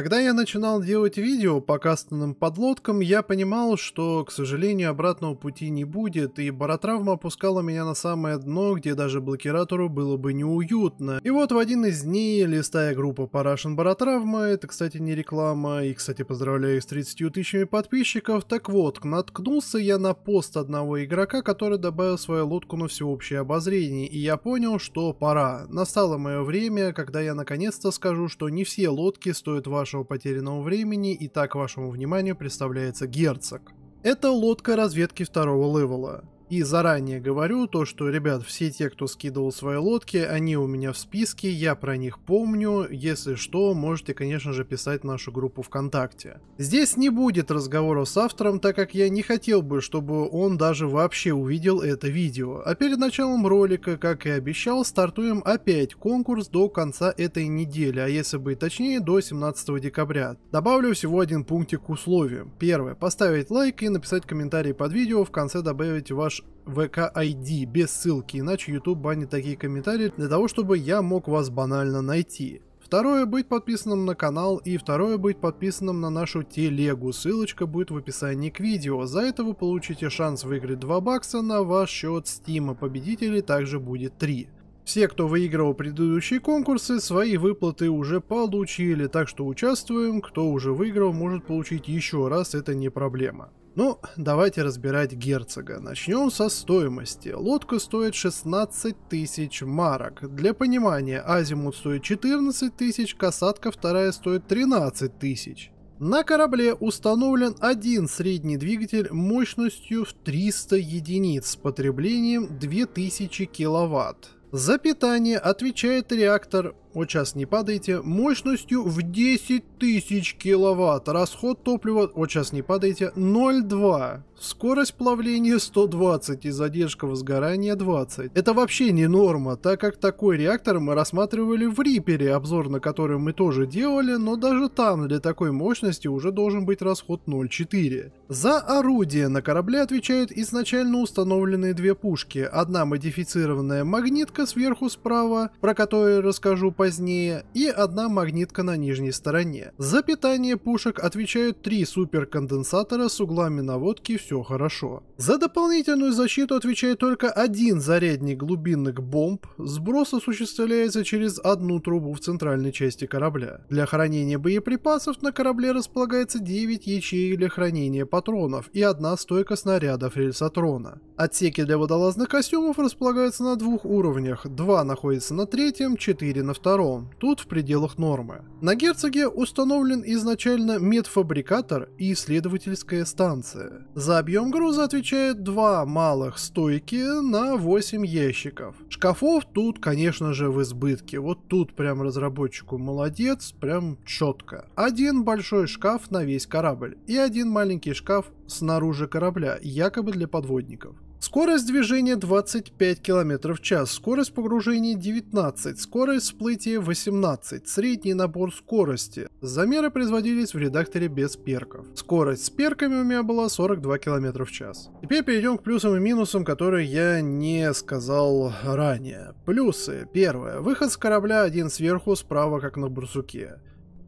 Когда я начинал делать видео по кастомным подлодкам, я понимал, что, к сожалению, обратного пути не будет, и баротравма опускала меня на самое дно, где даже блокиратору было бы неуютно. И вот в один из дней, листая группу по Russian Баротравма, это, кстати, не реклама, и, кстати, поздравляю с 30 тысячами подписчиков, так вот, наткнулся я на пост одного игрока, который добавил свою лодку на всеобщее обозрение, и я понял, что пора. Настало мое время, когда я наконец-то скажу, что не все лодки стоят вашего вашего потерянного времени. и так вашему вниманию представляется Герцог. Это лодка разведки второго левела. И заранее говорю то, что, ребят, все те, кто скидывал свои лодки, они у меня в списке, я про них помню. Если что, можете, конечно же, писать нашу группу ВКонтакте. Здесь не будет разговора с автором, так как я не хотел бы, чтобы он даже вообще увидел это видео. А перед началом ролика, как и обещал, стартуем опять конкурс до конца этой недели, а если быть точнее, до 17 декабря. Добавлю всего один пунктик к условию. Первое. Поставить лайк и написать комментарий под видео, в конце добавить ваш VK без ссылки, иначе YouTube банит такие комментарии для того, чтобы я мог вас банально найти. Второе – быть подписанным на канал, и второе – быть подписанным на нашу телегу, ссылочка будет в описании к видео. За это вы получите шанс выиграть 2 бакса на ваш счет Стима, победителей также будет 3. Все, кто выигрывал предыдущие конкурсы, свои выплаты уже получили, так что участвуем, кто уже выиграл, может получить еще раз, это не проблема. Ну, давайте разбирать герцога. Начнем со стоимости. Лодка стоит 16 тысяч марок. Для понимания, азимут стоит 14 тысяч, касатка вторая стоит 13 тысяч. На корабле установлен один средний двигатель мощностью в 300 единиц с потреблением 2000 киловатт. За питание отвечает реактор вот сейчас не падайте, мощностью в 10 тысяч киловатт, расход топлива, вот сейчас не падайте, 0,2, скорость плавления 120 и задержка возгорания 20. Это вообще не норма, так как такой реактор мы рассматривали в Рипере, обзор на который мы тоже делали, но даже там для такой мощности уже должен быть расход 0,4. За орудие на корабле отвечают изначально установленные две пушки, одна модифицированная магнитка сверху справа, про которую расскажу позднее и одна магнитка на нижней стороне. За питание пушек отвечают три суперконденсатора с углами наводки «Все хорошо». За дополнительную защиту отвечает только один зарядник глубинных бомб, сброс осуществляется через одну трубу в центральной части корабля. Для хранения боеприпасов на корабле располагается 9 ячеек для хранения патронов и одна стойка снарядов рельсотрона. Отсеки для водолазных костюмов располагаются на двух уровнях, два находятся на третьем, четыре на втором II, тут в пределах нормы. На герцоге установлен изначально медфабрикатор и исследовательская станция. За объем груза отвечает два малых стойки на 8 ящиков. Шкафов тут, конечно же, в избытке. Вот тут прям разработчику молодец, прям четко. Один большой шкаф на весь корабль и один маленький шкаф снаружи корабля, якобы для подводников. Скорость движения 25 км в час, скорость погружения 19, скорость всплытия 18, средний набор скорости. Замеры производились в редакторе без перков. Скорость с перками у меня была 42 км в час. Теперь перейдем к плюсам и минусам, которые я не сказал ранее. Плюсы. Первое. Выход с корабля один сверху, справа как на бурсуке.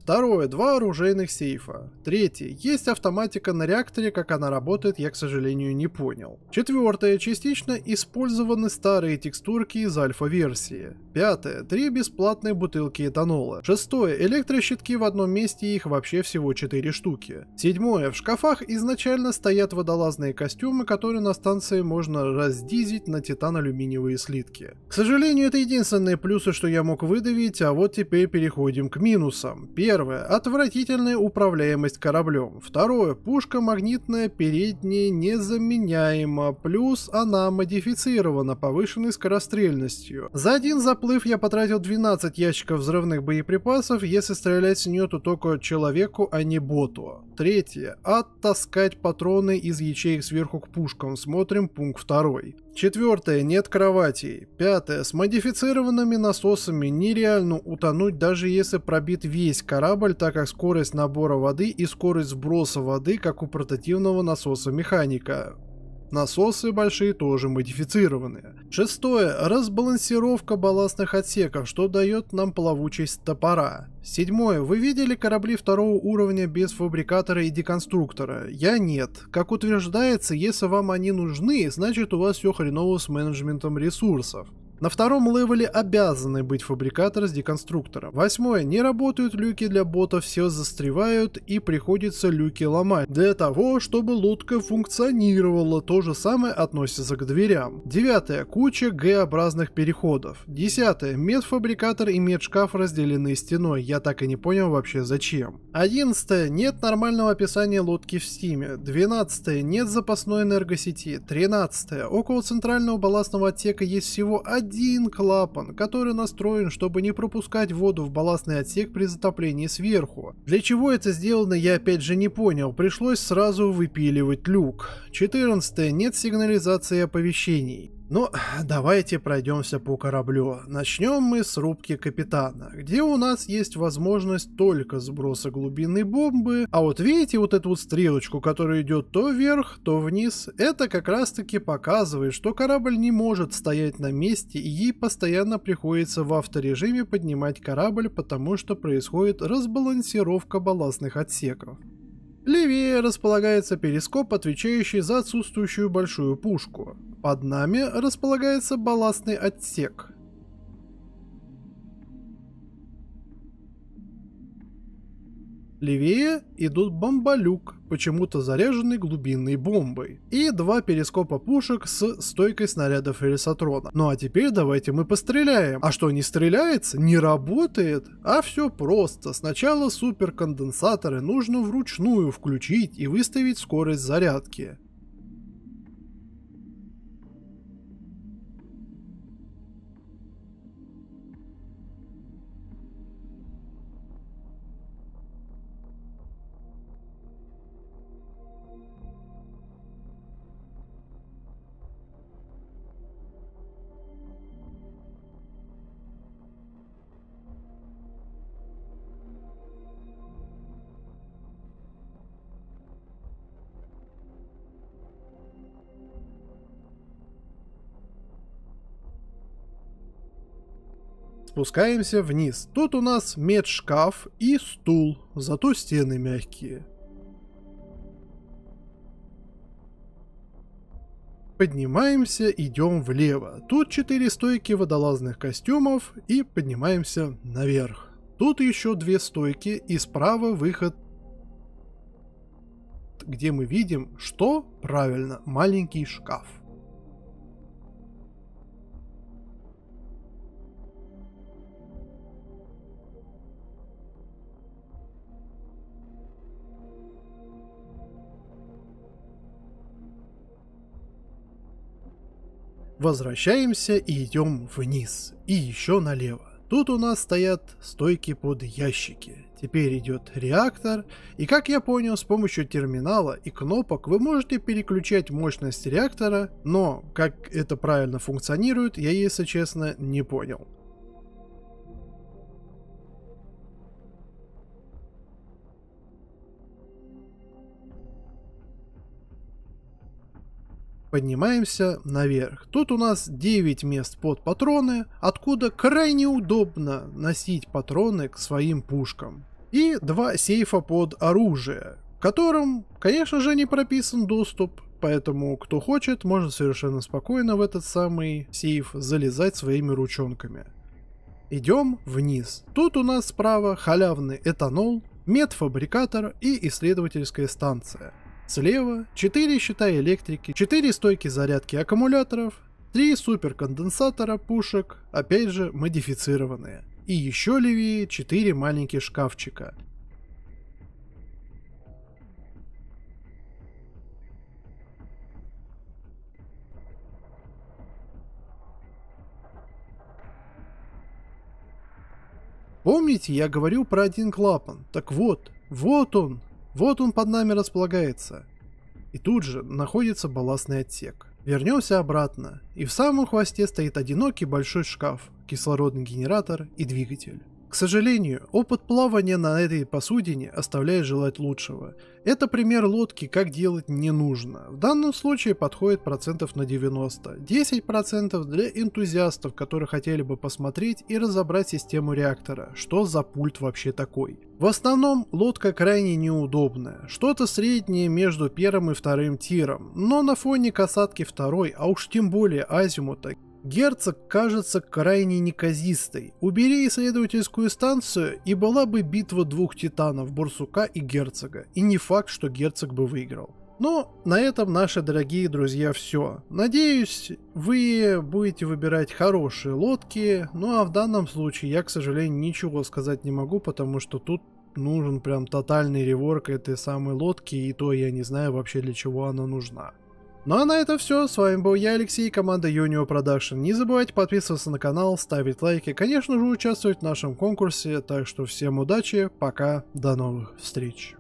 Второе, два оружейных сейфа. Третье, есть автоматика на реакторе, как она работает, я, к сожалению, не понял. Четвертое, частично использованы старые текстурки из альфа-версии. Пятое, три бесплатные бутылки этанола. Шестое, электрощитки в одном месте, их вообще всего четыре штуки. Седьмое, в шкафах изначально стоят водолазные костюмы, которые на станции можно раздизить на титан-алюминиевые слитки. К сожалению, это единственные плюсы, что я мог выдавить, а вот теперь переходим к минусам. Первое, Первое. Отвратительная управляемость кораблем. Второе. Пушка магнитная передняя незаменяема, плюс она модифицирована повышенной скорострельностью. За один заплыв я потратил 12 ящиков взрывных боеприпасов, если стрелять с нее, то только человеку, а не боту. Третье. Оттаскать патроны из ячеек сверху к пушкам. Смотрим пункт второй. Четвертое, нет кроватей. Пятое, с модифицированными насосами нереально утонуть, даже если пробит весь корабль, так как скорость набора воды и скорость сброса воды, как у портативного насоса механика. Насосы большие тоже модифицированные. Шестое. Разбалансировка балластных отсеков, что дает нам плавучесть топора. Седьмое. Вы видели корабли второго уровня без фабрикатора и деконструктора? Я нет. Как утверждается, если вам они нужны, значит у вас все хреново с менеджментом ресурсов. На втором левеле обязаны быть фабрикатор с деконструктором. Восьмое. Не работают люки для ботов, все застревают и приходится люки ломать. Для того, чтобы лодка функционировала. То же самое относится к дверям. Девятое. Куча Г-образных переходов. Десятое. Медфабрикатор и медшкаф разделены стеной. Я так и не понял вообще зачем. Одиннадцатое. Нет нормального описания лодки в стиме. Двенадцатое. Нет запасной энергосети. Тринадцатое. Около центрального балластного отсека есть всего один один клапан, который настроен, чтобы не пропускать воду в балластный отсек при затоплении сверху. Для чего это сделано, я опять же не понял, пришлось сразу выпиливать люк. 14. Нет сигнализации оповещений. Ну, давайте пройдемся по кораблю. Начнем мы с рубки капитана, где у нас есть возможность только сброса глубины бомбы. А вот видите вот эту вот стрелочку, которая идет то вверх, то вниз? Это как раз таки показывает, что корабль не может стоять на месте и ей постоянно приходится в авторежиме поднимать корабль, потому что происходит разбалансировка балластных отсеков. Левее располагается перископ, отвечающий за отсутствующую большую пушку. Под нами располагается балластный отсек, Левее идут бомболюк, почему-то заряженный глубинной бомбой, и два перископа пушек с стойкой снарядов Элисатрона. Ну а теперь давайте мы постреляем. А что, не стреляется? Не работает? А все просто. Сначала суперконденсаторы нужно вручную включить и выставить скорость зарядки. спускаемся вниз. Тут у нас медшкаф и стул, зато стены мягкие. Поднимаемся, идем влево. Тут четыре стойки водолазных костюмов и поднимаемся наверх. Тут еще две стойки и справа выход, где мы видим, что правильно, маленький шкаф. Возвращаемся и идем вниз, и еще налево. Тут у нас стоят стойки под ящики. Теперь идет реактор, и как я понял, с помощью терминала и кнопок вы можете переключать мощность реактора, но как это правильно функционирует, я, если честно, не понял. Поднимаемся наверх. Тут у нас 9 мест под патроны, откуда крайне удобно носить патроны к своим пушкам. И два сейфа под оружие, которым, конечно же, не прописан доступ, поэтому кто хочет, может совершенно спокойно в этот самый сейф залезать своими ручонками. Идем вниз. Тут у нас справа халявный этанол, медфабрикатор и исследовательская станция – Слева 4 щита электрики, 4 стойки зарядки аккумуляторов, 3 суперконденсатора пушек, опять же модифицированные. И еще левее 4 маленьких шкафчика. Помните, я говорил про один клапан? Так вот, вот он, вот он под нами располагается. И тут же находится балластный отсек. Вернемся обратно, и в самом хвосте стоит одинокий большой шкаф, кислородный генератор и двигатель. К сожалению, опыт плавания на этой посудине оставляет желать лучшего. Это пример лодки, как делать не нужно. В данном случае подходит процентов на 90. 10% для энтузиастов, которые хотели бы посмотреть и разобрать систему реактора, что за пульт вообще такой. В основном лодка крайне неудобная, что-то среднее между первым и вторым тиром, но на фоне касатки второй, а уж тем более азимута, Герцог кажется крайне неказистой. Убери исследовательскую станцию, и была бы битва двух титанов, Бурсука и Герцога. И не факт, что Герцог бы выиграл. Но на этом, наши дорогие друзья, все. Надеюсь, вы будете выбирать хорошие лодки, ну а в данном случае я, к сожалению, ничего сказать не могу, потому что тут нужен прям тотальный реворк этой самой лодки, и то я не знаю вообще для чего она нужна. Ну а на это все, с вами был я, Алексей, и команда Юнио Продакшн. Не забывайте подписываться на канал, ставить лайки, конечно же участвовать в нашем конкурсе, так что всем удачи, пока, до новых встреч.